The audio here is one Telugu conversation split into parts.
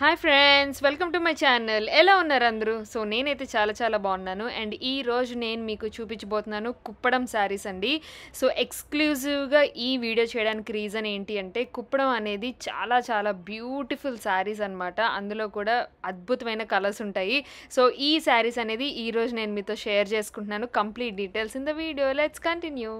hi friends welcome to my channel ఎలా ఉన్నారు అందరూ సో నేనైతే చాలా చాలా బాగున్నాను అండ్ ఈ రోజు నేను మీకు చూపించబోతున్నాను కుప్పడం శారీస్ అండి సో ఎక్స్క్లూజివ్గా ఈ వీడియో చేయడానికి రీజన్ ఏంటి అంటే కుప్పడం అనేది చాలా చాలా బ్యూటిఫుల్ శారీస్ అనమాట అందులో కూడా అద్భుతమైన కలర్స్ ఉంటాయి సో ఈ శారీస్ అనేది ఈరోజు నేను మీతో షేర్ చేసుకుంటున్నాను complete details in the video let's continue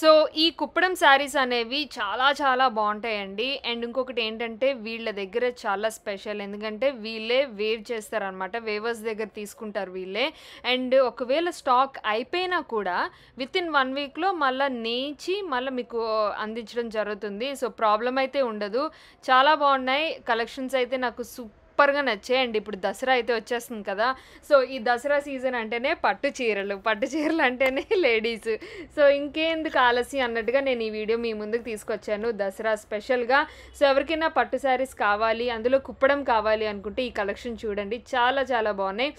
so ఈ కుప్పడం శారీస్ అనేవి చాలా చాలా బాగుంటాయండి అండ్ ఇంకొకటి ఏంటంటే వీళ్ళ దగ్గర చాలా స్పెషల్ ఎందుకంటే వీళ్ళే వేవ్ చేస్తారనమాట వేవర్స్ దగ్గర తీసుకుంటారు వీళ్ళే అండ్ ఒకవేళ స్టాక్ అయిపోయినా కూడా విత్ ఇన్ వన్ వీక్లో మళ్ళా నేచి మళ్ళీ మీకు అందించడం జరుగుతుంది సో ప్రాబ్లం అయితే ఉండదు చాలా బాగున్నాయి కలెక్షన్స్ అయితే నాకు సూపర్ సూపర్గా నచ్చేయండి ఇప్పుడు దసరా అయితే వచ్చేస్తుంది కదా సో ఈ దసరా సీజన్ అంటేనే పట్టు చీరలు పట్టు చీరలు అంటేనే లేడీస్ సో ఇంకేందుకు ఆలస్యం అన్నట్టుగా నేను ఈ వీడియో మీ ముందుకు తీసుకొచ్చాను దసరా స్పెషల్గా సో ఎవరికైనా పట్టు శారీస్ కావాలి అందులో కుప్పడం కావాలి అనుకుంటే ఈ కలెక్షన్ చూడండి చాలా చాలా బాగున్నాయి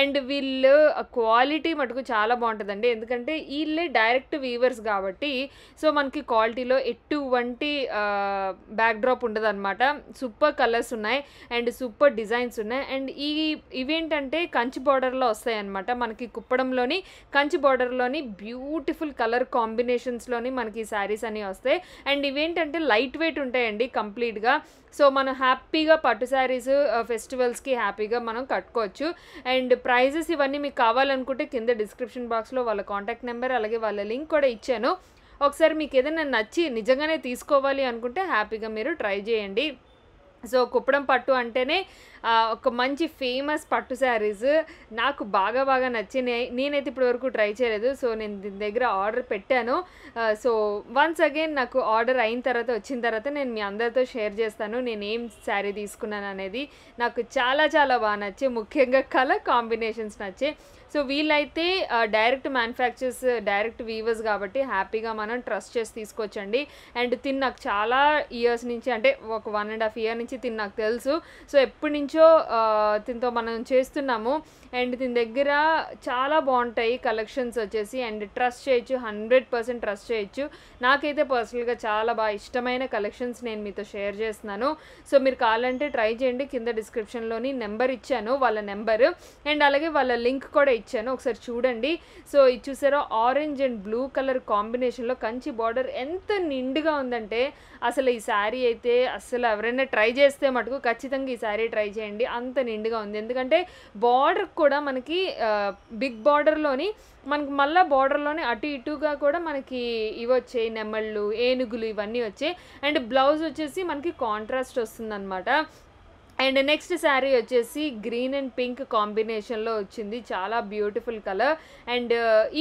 అండ్ వీళ్ళు క్వాలిటీ మటుకు చాలా బాగుంటుందండి ఎందుకంటే వీళ్ళే డైరెక్ట్ వీవర్స్ కాబట్టి సో మనకి క్వాలిటీలో ఎటువంటి బ్యాక్డ్రాప్ ఉండదు అనమాట సూపర్ కలర్స్ ఉన్నాయి అండ్ సూపర్ డిజైన్స్ ఉన్నాయి అండ్ ఈ ఇవేంటంటే కంచి బార్డర్లో వస్తాయి అనమాట మనకి కుప్పడంలోని కంచి బార్డర్లోని బ్యూటిఫుల్ కలర్ కాంబినేషన్స్లోని మనకి శారీస్ అని వస్తాయి అండ్ ఇవేంటంటే లైట్ వెయిట్ ఉంటాయండి కంప్లీట్గా సో మనం హ్యాపీగా పట్టు శారీస్ ఫెస్టివల్స్కి హ్యాపీగా మనం కట్టుకోవచ్చు అండ్ ప్రైజెస్ ఇవన్నీ మీకు కావాలనుకుంటే కింద డిస్క్రిప్షన్ బాక్స్లో వాళ్ళ కాంటాక్ట్ నెంబర్ అలాగే వాళ్ళ లింక్ కూడా ఇచ్చాను ఒకసారి మీకు ఏదైనా నచ్చి నిజంగానే తీసుకోవాలి అనుకుంటే హ్యాపీగా మీరు ట్రై చేయండి సో కుప్పడం పట్టు అంటేనే ఒక మంచి ఫేమస్ పట్టు శారీస్ నాకు బాగా బాగా నచ్చినాయి నేనైతే ఇప్పటి వరకు ట్రై చేయలేదు సో నేను దీని దగ్గర ఆర్డర్ పెట్టాను సో వన్స్ అగైన్ నాకు ఆర్డర్ అయిన తర్వాత వచ్చిన తర్వాత నేను మీ అందరితో షేర్ చేస్తాను నేను ఏం శారీ తీసుకున్నాను అనేది నాకు చాలా చాలా బాగా నచ్చే ముఖ్యంగా కలర్ కాంబినేషన్స్ నచ్చాయి సో వీళ్ళైతే డైరెక్ట్ మ్యానుఫ్యాక్చర్స్ డైరెక్ట్ వీవర్స్ కాబట్టి హ్యాపీగా మనం ట్రస్ట్ చేసి తీసుకొచ్చండి అండ్ తిన్నాకు చాలా ఇయర్స్ నుంచి అంటే ఒక వన్ అండ్ హాఫ్ ఇయర్ నుంచి తిన్నాకు తెలుసు సో ఎప్పటి నుంచి నుంచో దీంతో మనం చేస్తున్నాము అండ్ దీని దగ్గర చాలా బాగుంటాయి కలెక్షన్స్ వచ్చేసి అండ్ ట్రస్ట్ చేయొచ్చు హండ్రెడ్ పర్సెంట్ ట్రస్ట్ చేయొచ్చు నాకైతే పర్సనల్గా చాలా బాగా ఇష్టమైన కలెక్షన్స్ నేను మీతో షేర్ చేస్తున్నాను సో మీరు కావాలంటే ట్రై చేయండి కింద డిస్క్రిప్షన్లోని నెంబర్ ఇచ్చాను వాళ్ళ నెంబరు అండ్ అలాగే వాళ్ళ లింక్ కూడా ఇచ్చాను ఒకసారి చూడండి సో ఇది చూసారో ఆరెంజ్ అండ్ బ్లూ కలర్ కాంబినేషన్లో కంచి బార్డర్ ఎంత నిండుగా ఉందంటే అసలు ఈ శారీ అయితే అసలు ఎవరైనా ట్రై చేస్తే మటుకు ఖచ్చితంగా ఈ శారీ ట్రై చేయండి అంత నిండుగా ఉంది ఎందుకంటే బార్డర్ కూడా మనకి బిగ్ బార్డర్లోని మనకి మళ్ళీ బార్డర్లోనే అటు ఇటుగా కూడా మనకి ఇవి వచ్చాయి నెమళ్ళు ఏనుగులు ఇవన్నీ వచ్చాయి అండ్ బ్లౌజ్ వచ్చేసి మనకి కాంట్రాస్ట్ వస్తుందన్నమాట అండ్ నెక్స్ట్ శారీ వచ్చేసి గ్రీన్ అండ్ పింక్ కాంబినేషన్లో వచ్చింది చాలా బ్యూటిఫుల్ కలర్ అండ్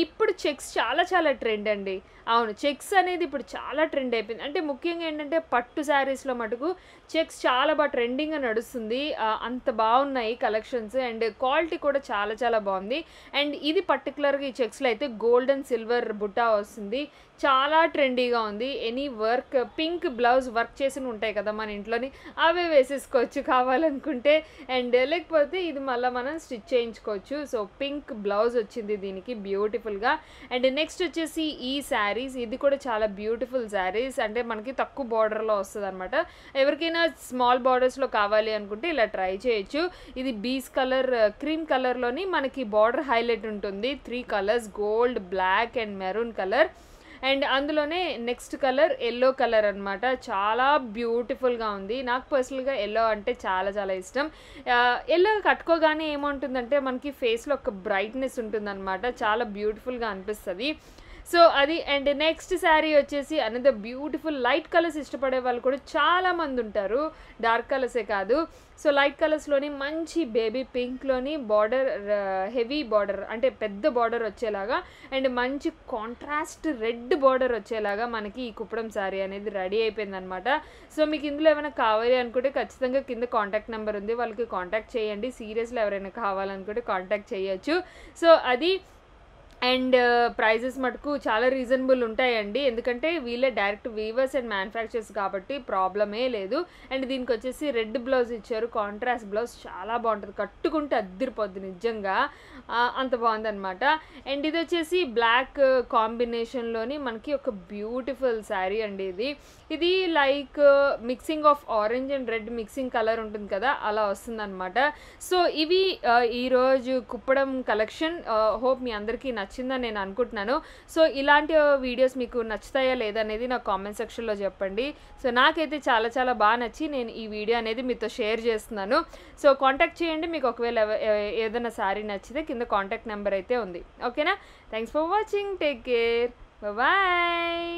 ఇప్పుడు చెక్స్ చాలా చాలా ట్రెండ్ అండి అవును చెక్స్ అనేది ఇప్పుడు చాలా ట్రెండ్ అయిపోయింది అంటే ముఖ్యంగా ఏంటంటే పట్టు శారీస్లో మటుకు చెక్స్ చాలా బాగా ట్రెండింగ్గా నడుస్తుంది అంత బాగున్నాయి కలెక్షన్స్ అండ్ క్వాలిటీ కూడా చాలా చాలా బాగుంది అండ్ ఇది పర్టికులర్గా ఈ చెక్స్లో అయితే గోల్డ్ అండ్ సిల్వర్ బుట్టా వస్తుంది చాలా ట్రెండీగా ఉంది any work pink blouse work చేసి ఉంటాయి కదా మన ఇంట్లోని అవే వేసేసుకోవచ్చు కాబట్టి కావాలనుకుంటే అండ్ లేకపోతే ఇది మళ్ళీ మనం స్టిచ్ చేయించుకోవచ్చు సో పింక్ బ్లౌజ్ వచ్చింది దీనికి బ్యూటిఫుల్గా అండ్ నెక్స్ట్ వచ్చేసి ఈ శారీస్ ఇది కూడా చాలా బ్యూటిఫుల్ శారీస్ అంటే మనకి తక్కువ బార్డర్లో వస్తుంది అనమాట ఎవరికైనా స్మాల్ బార్డర్స్లో కావాలి అనుకుంటే ఇలా ట్రై చేయొచ్చు ఇది బీస్ కలర్ క్రీమ్ కలర్లోని మనకి బార్డర్ హైలైట్ ఉంటుంది three colours gold black and maroon colour and అందులోనే నెక్స్ట్ కలర్ ఎల్లో కలర్ అనమాట చాలా బ్యూటిఫుల్గా ఉంది నాకు పర్సనల్గా ఎల్లో అంటే చాలా చాలా ఇష్టం ఎల్లో కట్టుకోగానే ఏముంటుందంటే మనకి ఫేస్లో ఒక బ్రైట్నెస్ ఉంటుందన్నమాట చాలా బ్యూటిఫుల్గా అనిపిస్తుంది సో అది అండ్ నెక్స్ట్ శారీ వచ్చేసి అనేది బ్యూటిఫుల్ లైట్ కలర్స్ ఇష్టపడే వాళ్ళు కూడా చాలామంది ఉంటారు డార్క్ కలర్సే కాదు సో లైట్ కలర్స్లోని మంచి బేబీ పింక్లోని బార్డర్ హెవీ బార్డర్ అంటే పెద్ద బార్డర్ వచ్చేలాగా అండ్ మంచి కాంట్రాస్ట్ రెడ్ బార్డర్ వచ్చేలాగా మనకి ఈ కుప్పడం శారీ అనేది రెడీ అయిపోయిందనమాట సో మీకు ఇందులో ఏమైనా కావాలి అనుకుంటే ఖచ్చితంగా కింద కాంటాక్ట్ నెంబర్ ఉంది వాళ్ళకి కాంటాక్ట్ చేయండి సీరియస్లో ఎవరైనా కావాలనుకుంటే కాంటాక్ట్ చేయొచ్చు సో అది అండ్ ప్రైజెస్ మటుకు చాలా రీజనబుల్ ఉంటాయండి ఎందుకంటే వీళ్ళే డైరెక్ట్ వీవర్స్ అండ్ మ్యానుఫ్యాక్చర్స్ కాబట్టి ప్రాబ్లమే లేదు అండ్ దీనికి వచ్చేసి రెడ్ బ్లౌజ్ ఇచ్చారు కాంట్రాస్ట్ బ్లౌజ్ చాలా బాగుంటుంది కట్టుకుంటే అద్దరిపోద్ది నిజంగా అంత బాగుందనమాట అండ్ ఇది వచ్చేసి బ్లాక్ కాంబినేషన్లోని మనకి ఒక బ్యూటిఫుల్ శారీ అండి ఇది ఇది like mixing of orange and red mixing colour ఉంటుంది కదా అలా వస్తుందన్నమాట సో ఇవి ఈరోజు కుప్పడం కలెక్షన్ హోప్ మీ అందరికీ నచ్చింది నచ్చిందని నేను అనుకుంటున్నాను సో ఇలాంటి వీడియోస్ మీకు నచ్చుతాయా లేదనేది నా కామెంట్ సెక్షన్లో చెప్పండి సో నాకైతే చాలా చాలా బాగా నచ్చి నేను ఈ వీడియో అనేది మీతో షేర్ చేస్తున్నాను సో కాంటాక్ట్ చేయండి మీకు ఒకవేళ ఏదైనా సారీ నచ్చితే కింద కాంటాక్ట్ నెంబర్ అయితే ఉంది ఓకేనా thanks for watching take care bye